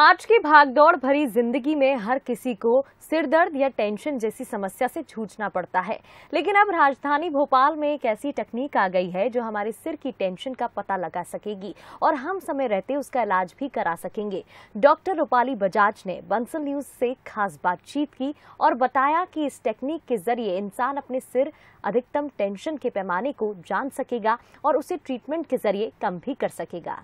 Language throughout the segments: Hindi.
आज की भागदौड़ भरी जिंदगी में हर किसी को सिरदर्द या टेंशन जैसी समस्या से जूझना पड़ता है लेकिन अब राजधानी भोपाल में एक ऐसी तकनीक आ गई है जो हमारे सिर की टेंशन का पता लगा सकेगी और हम समय रहते उसका इलाज भी करा सकेंगे डॉक्टर रूपाली बजाज ने बंसल न्यूज से खास बातचीत की और बताया कि इस टेक्निक के जरिए इंसान अपने सिर अधिकतम टेंशन के पैमाने को जान सकेगा और उसे ट्रीटमेंट के जरिए कम भी कर सकेगा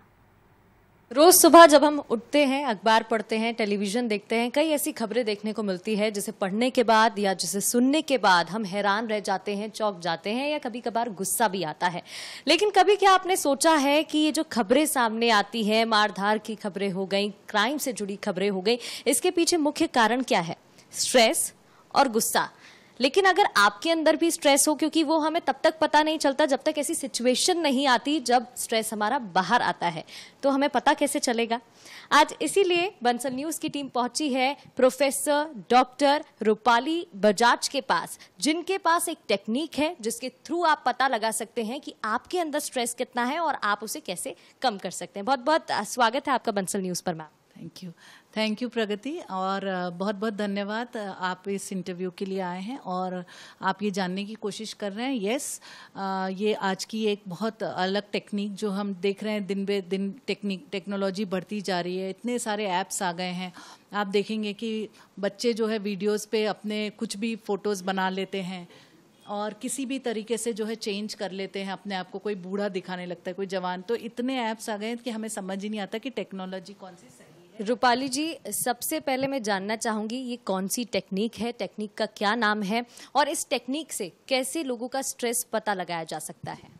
रोज सुबह जब हम उठते हैं अखबार पढ़ते हैं टेलीविजन देखते हैं कई ऐसी खबरें देखने को मिलती है जिसे पढ़ने के बाद या जिसे सुनने के बाद हम हैरान रह जाते हैं चौक जाते हैं या कभी कभार गुस्सा भी आता है लेकिन कभी क्या आपने सोचा है कि ये जो खबरें सामने आती हैं मारधार की खबरें हो गई क्राइम से जुड़ी खबरें हो गई इसके पीछे मुख्य कारण क्या है स्ट्रेस और गुस्सा लेकिन अगर आपके अंदर भी स्ट्रेस हो क्योंकि वो हमें तब तक पता नहीं चलता जब तक ऐसी सिचुएशन नहीं आती जब स्ट्रेस हमारा बाहर आता है तो हमें पता कैसे चलेगा आज इसीलिए बंसल न्यूज की टीम पहुंची है प्रोफेसर डॉक्टर रूपाली बजाज के पास जिनके पास एक टेक्निक है जिसके थ्रू आप पता लगा सकते हैं कि आपके अंदर स्ट्रेस कितना है और आप उसे कैसे कम कर सकते हैं बहुत बहुत स्वागत है आपका बंसल न्यूज पर ma'am thank you thank you Pragati और बहुत बहुत धन्यवाद आप इस इंटरव्यू के लिए आए हैं और आप ये जानने की कोशिश कर रहे हैं यस ये आज की एक बहुत अलग टेक्निक जो हम देख रहे हैं दिन बे दिन टेक्निक टेक्नोलॉजी बढ़ती जा रही है इतने सारे ऐप्स आ गए हैं आप देखेंगे कि बच्चे जो है वीडियोस पे अपने कुछ भी फ़ोटोज़ बना लेते हैं और किसी भी तरीके से जो है चेंज कर लेते हैं अपने आप को कोई बूढ़ा दिखाने लगता है कोई जवान तो इतने ऐप्स आ गए हैं कि हमें समझ ही नहीं आता कि टेक्नोलॉजी कौन सी है रूपाली जी सबसे पहले मैं जानना चाहूँगी ये कौन सी टेक्निक है टेक्निक का क्या नाम है और इस टेक्निक से कैसे लोगों का स्ट्रेस पता लगाया जा सकता है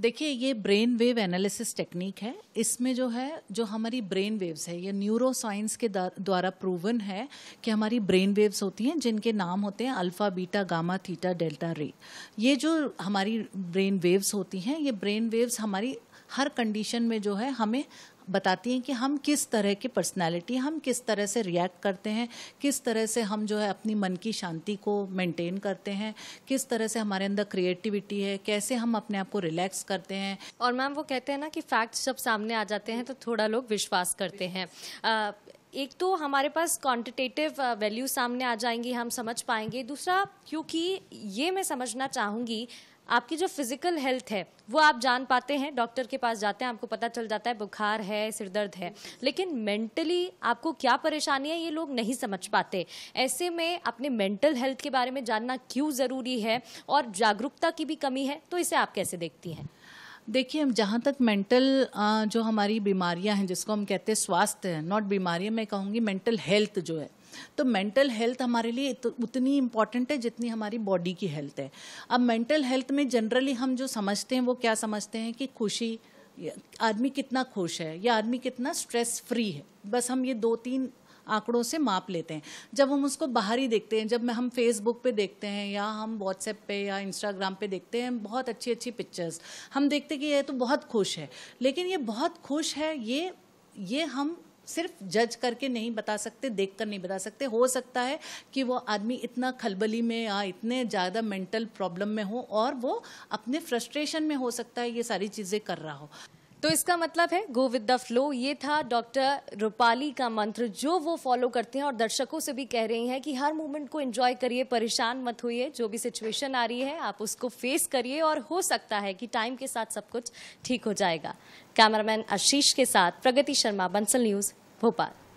देखिए ये ब्रेन वेव एनालिसिस टेक्निक है इसमें जो है जो हमारी ब्रेन वेव्स है ये न्यूरो साइंस के द्वारा प्रूवन है कि हमारी ब्रेन वेव्स होती हैं जिनके नाम होते हैं alpha beta gamma theta delta ray ये जो हमारी ब्रेन वेव्स होती हैं ये ब्रेन वेव्स हमारी हर कंडीशन में जो है हमें बताती हैं कि हम किस तरह की पर्सनैलिटी हम किस तरह से रिएक्ट करते हैं किस तरह से हम जो है अपनी मन की शांति को मेंटेन करते हैं किस तरह से हमारे अंदर क्रिएटिविटी है कैसे हम अपने आप को रिलैक्स करते हैं और मैम वो कहते हैं ना कि फैक्ट्स जब सामने आ जाते हैं तो थोड़ा लोग विश्वास करते हैं आ, एक तो हमारे पास क्वांटिटेटिव वैल्यू सामने आ जाएंगी हम समझ पाएंगे दूसरा क्योंकि ये मैं समझना चाहूँगी आपकी जो फिजिकल हेल्थ है वो आप जान पाते हैं डॉक्टर के पास जाते हैं आपको पता चल जाता है बुखार है सिर दर्द है लेकिन मेंटली आपको क्या परेशानी है ये लोग नहीं समझ पाते ऐसे में अपने मेंटल हेल्थ के बारे में जानना क्यों ज़रूरी है और जागरूकता की भी कमी है तो इसे आप कैसे देखती हैं देखिए हम जहाँ तक मेंटल जो हमारी बीमारियाँ हैं जिसको हम कहते हैं स्वास्थ्य है नॉट बीमारियाँ मैं कहूँगी मेंटल हेल्थ जो है तो मेंटल हेल्थ हमारे लिए तो उतनी इम्पॉर्टेंट है जितनी हमारी बॉडी की हेल्थ है अब मेंटल हेल्थ में जनरली हम जो समझते हैं वो क्या समझते हैं कि खुशी आदमी कितना खुश है या आदमी कितना स्ट्रेस फ्री है बस हम ये दो तीन आंकड़ों से माप लेते हैं जब हम उसको बाहरी देखते हैं जब हम फेसबुक पे देखते हैं या हम व्हाट्सएप पे या इंस्टाग्राम पे देखते हैं बहुत अच्छी अच्छी पिक्चर्स हम देखते कि ये तो बहुत खुश है लेकिन ये बहुत खुश है ये ये हम सिर्फ जज करके नहीं बता सकते देख कर नहीं बता सकते हो सकता है कि वो आदमी इतना खलबली में या इतने ज़्यादा मेंटल प्रॉब्लम में हो और वो अपने फ्रस्ट्रेशन में हो सकता है ये सारी चीज़ें कर रहा हो तो इसका मतलब है गो विद द फ्लो ये था डॉक्टर रूपाली का मंत्र जो वो फॉलो करते हैं और दर्शकों से भी कह रहे हैं कि हर मोमेंट को एंजॉय करिए परेशान मत होइए जो भी सिचुएशन आ रही है आप उसको फेस करिए और हो सकता है कि टाइम के साथ सब कुछ ठीक हो जाएगा कैमरामैन आशीष के साथ प्रगति शर्मा बंसल न्यूज़ भोपाल